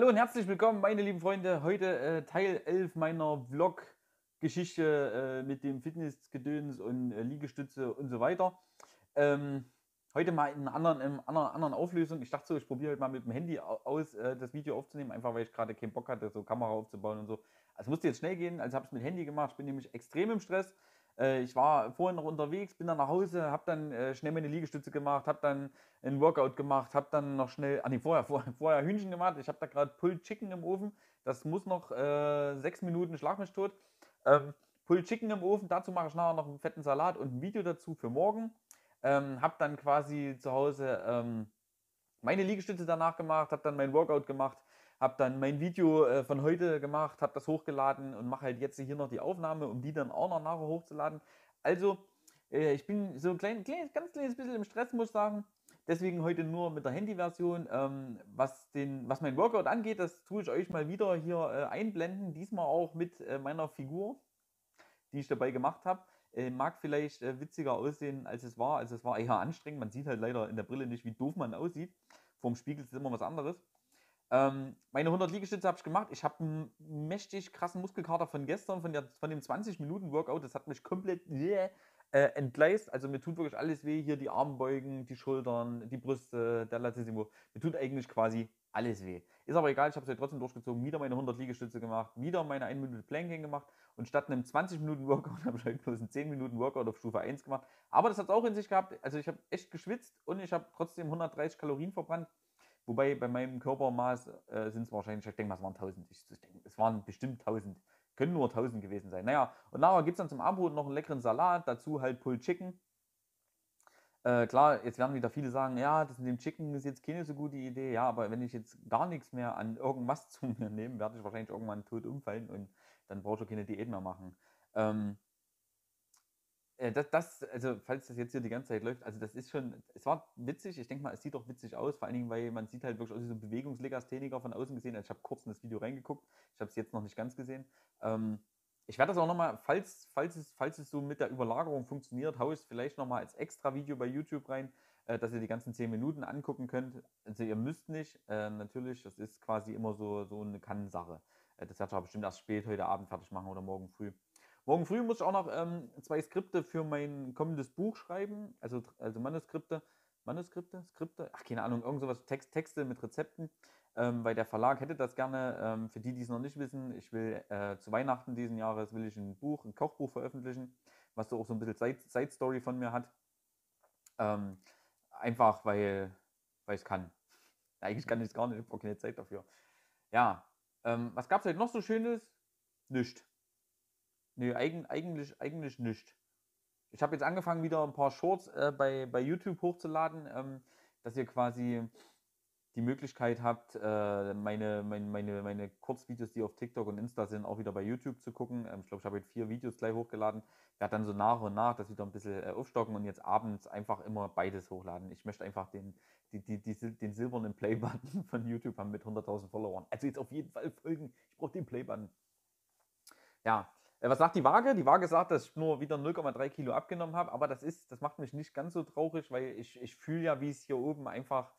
Hallo und herzlich willkommen, meine lieben Freunde. Heute äh, Teil 11 meiner Vlog-Geschichte äh, mit dem Fitnessgedöns und äh, Liegestütze und so weiter. Ähm, heute mal in einer anderen, in einer anderen Auflösung. Ich dachte so, ich probiere heute halt mal mit dem Handy aus, äh, das Video aufzunehmen, einfach weil ich gerade keinen Bock hatte, so Kamera aufzubauen und so. Also musste jetzt schnell gehen, also habe ich mit Handy gemacht. Ich bin nämlich extrem im Stress. Äh, ich war vorhin noch unterwegs, bin dann nach Hause, habe dann äh, schnell meine Liegestütze gemacht, habe dann ein Workout gemacht, habe dann noch schnell, ah nee, vorher, vorher, vorher Hühnchen gemacht. Ich habe da gerade Pulled Chicken im Ofen. Das muss noch äh, sechs Minuten, schlag mich tot. Ähm, Pulled Chicken im Ofen, dazu mache ich nachher noch einen fetten Salat und ein Video dazu für morgen. Ähm, habe dann quasi zu Hause ähm, meine Liegestütze danach gemacht, habe dann mein Workout gemacht, habe dann mein Video äh, von heute gemacht, habe das hochgeladen und mache halt jetzt hier noch die Aufnahme, um die dann auch noch nachher hochzuladen. Also, äh, ich bin so ein klein, kleines, ganz kleines bisschen im Stress, muss ich sagen. Deswegen heute nur mit der Handyversion. Ähm, was, was mein Workout angeht, das tue ich euch mal wieder hier äh, einblenden. Diesmal auch mit äh, meiner Figur, die ich dabei gemacht habe. Äh, mag vielleicht äh, witziger aussehen, als es war. Also es war eher anstrengend. Man sieht halt leider in der Brille nicht, wie doof man aussieht. Vorm Spiegel ist es immer was anderes. Ähm, meine 100 Liegestütze habe ich gemacht. Ich habe einen mächtig krassen Muskelkater von gestern, von, der, von dem 20-Minuten-Workout. Das hat mich komplett yeah, äh, entgleist. Also mir tut wirklich alles weh. Hier die Armbeugen, die Schultern, die Brüste, der Latissimo. Mir tut eigentlich quasi alles weh. Ist aber egal, ich habe es ja trotzdem durchgezogen. Wieder meine 100 Liegestütze gemacht, wieder meine 1 Minute Planking gemacht und statt einem 20-Minuten-Workout habe ich halt bloß einen 10-Minuten-Workout auf Stufe 1 gemacht. Aber das hat es auch in sich gehabt. Also ich habe echt geschwitzt und ich habe trotzdem 130 Kalorien verbrannt. Wobei bei meinem Körpermaß äh, sind es wahrscheinlich, ich denke mal, es waren 1000. Ich, ich denke, es waren bestimmt 1000. Können nur 1000 gewesen sein. Naja, und nachher gibt es dann zum Abendbrot noch einen leckeren Salat, dazu halt Pulled Chicken. Äh, klar, jetzt werden wieder viele sagen, ja, das mit dem Chicken ist jetzt keine so gute Idee. Ja, aber wenn ich jetzt gar nichts mehr an irgendwas zu mir nehme, werde ich wahrscheinlich irgendwann tot umfallen und dann brauche ich auch keine Diät mehr machen. Ähm, äh, das, das, also falls das jetzt hier die ganze Zeit läuft, also das ist schon, es war witzig, ich denke mal, es sieht doch witzig aus, vor allen Dingen, weil man sieht halt wirklich aus wie so ein Bewegungslegastheniker von außen gesehen. Also ich habe kurz in das Video reingeguckt, ich habe es jetzt noch nicht ganz gesehen. Ähm, ich werde das auch nochmal, falls, falls, es, falls es so mit der Überlagerung funktioniert, haue ich es vielleicht nochmal als extra Video bei YouTube rein, äh, dass ihr die ganzen 10 Minuten angucken könnt. Also ihr müsst nicht, äh, natürlich, das ist quasi immer so, so eine Kannensache. Äh, das werde ich aber bestimmt erst spät heute Abend fertig machen oder morgen früh. Morgen früh muss ich auch noch ähm, zwei Skripte für mein kommendes Buch schreiben, also, also Manuskripte. Manuskripte, Skripte, ach keine Ahnung, irgendwas. Text, Texte mit Rezepten, ähm, weil der Verlag hätte das gerne. Ähm, für die, die es noch nicht wissen, ich will äh, zu Weihnachten diesen Jahres will ich ein Buch, ein Kochbuch veröffentlichen, was so auch so ein bisschen Side, Side Story von mir hat. Ähm, einfach, weil, weil ich kann. Eigentlich kann ich es gar nicht, ich brauche keine Zeit dafür. Ja, ähm, was gab es heute noch so Schönes? Nichts. Nee, eigen, eigentlich, eigentlich nicht. Ich habe jetzt angefangen, wieder ein paar Shorts äh, bei, bei YouTube hochzuladen, ähm, dass ihr quasi die Möglichkeit habt, äh, meine, meine, meine, meine Kurzvideos, die auf TikTok und Insta sind, auch wieder bei YouTube zu gucken. Ähm, ich glaube, ich habe jetzt vier Videos gleich hochgeladen. Werde dann so nach und nach das wieder ein bisschen äh, aufstocken und jetzt abends einfach immer beides hochladen. Ich möchte einfach den, die, die, die, den silbernen Playbutton von YouTube haben mit 100.000 Followern. Also jetzt auf jeden Fall folgen. Ich brauche den Playbutton. Ja, äh, was sagt die Waage? Die Waage sagt, dass ich nur wieder 0,3 Kilo abgenommen habe, aber das ist, das macht mich nicht ganz so traurig, weil ich, ich fühle ja, wie es hier oben einfach,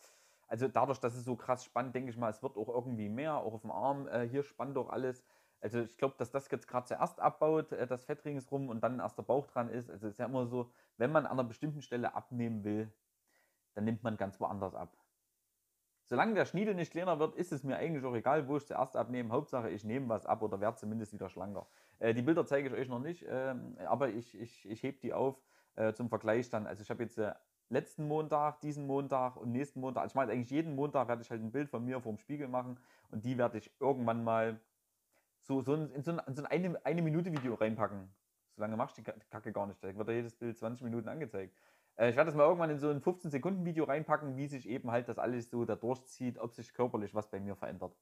also dadurch, dass es so krass spannt, denke ich mal, es wird auch irgendwie mehr, auch auf dem Arm, äh, hier spannt doch alles. Also ich glaube, dass das jetzt gerade zuerst abbaut, äh, das Fett ringsrum und dann erst der Bauch dran ist. Also es ist ja immer so, wenn man an einer bestimmten Stelle abnehmen will, dann nimmt man ganz woanders ab. Solange der Schniedel nicht kleiner wird, ist es mir eigentlich auch egal, wo ich zuerst abnehme. Hauptsache, ich nehme was ab oder werde zumindest wieder schlanker. Äh, die Bilder zeige ich euch noch nicht, äh, aber ich, ich, ich hebe die auf äh, zum Vergleich dann. Also ich habe jetzt äh, letzten Montag, diesen Montag und nächsten Montag. Also ich meine, eigentlich jeden Montag werde ich halt ein Bild von mir vor dem Spiegel machen und die werde ich irgendwann mal so, so in so ein, so ein eine, Minute Video reinpacken. So lange machst du die Kacke gar nicht. Da wird ja jedes Bild 20 Minuten angezeigt. Äh, ich werde das mal irgendwann in so ein 15-Sekunden-Video reinpacken, wie sich eben halt das alles so da durchzieht, ob sich körperlich was bei mir verändert.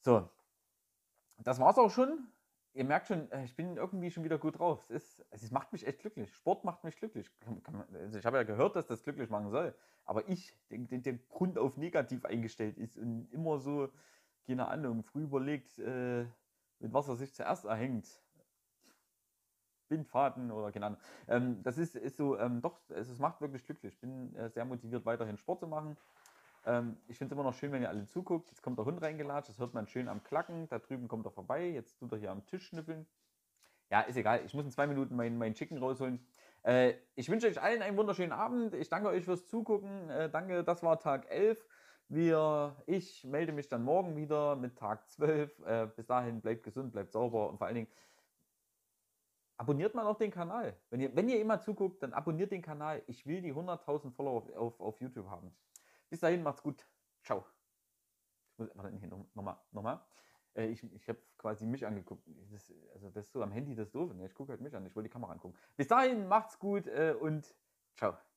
So, das war's auch schon. Ihr merkt schon, äh, ich bin irgendwie schon wieder gut drauf. Es, ist, es macht mich echt glücklich. Sport macht mich glücklich. Also ich habe ja gehört, dass das glücklich machen soll. Aber ich, den, den, Grund auf negativ eingestellt ist und immer so, keine Ahnung, früh überlegt, äh, mit was er sich zuerst erhängt. Bindfaden oder keine Ahnung. Ähm, das ist, ist so, ähm, doch, es, es, macht wirklich glücklich. Ich bin äh, sehr motiviert, weiterhin Sport zu machen. Ähm, ich finde es immer noch schön, wenn ihr alle zuguckt. Jetzt kommt der Hund reingelatscht, das hört man schön am Klacken. Da drüben kommt er vorbei. Jetzt tut er hier am Tisch schnüffeln. Ja, ist egal. Ich muss in zwei Minuten meinen mein Chicken rausholen. Äh, ich wünsche euch allen einen wunderschönen Abend. Ich danke euch fürs Zugucken. Äh, danke, das war Tag 11. Wir, ich melde mich dann morgen wieder mit Tag 12. Äh, bis dahin bleibt gesund, bleibt sauber und vor allen Dingen abonniert mal auch den Kanal. Wenn ihr, wenn ihr immer zuguckt, dann abonniert den Kanal. Ich will die 100.000 Follower auf, auf, auf, YouTube haben. Bis dahin, macht's gut. Ciao. Ich muss einfach hier nochmal. nochmal. Äh, ich ich habe quasi mich angeguckt. Das, also das ist so am Handy das doof. Ne? Ich gucke halt mich an. Ich wollte die Kamera angucken. Bis dahin, macht's gut äh, und ciao.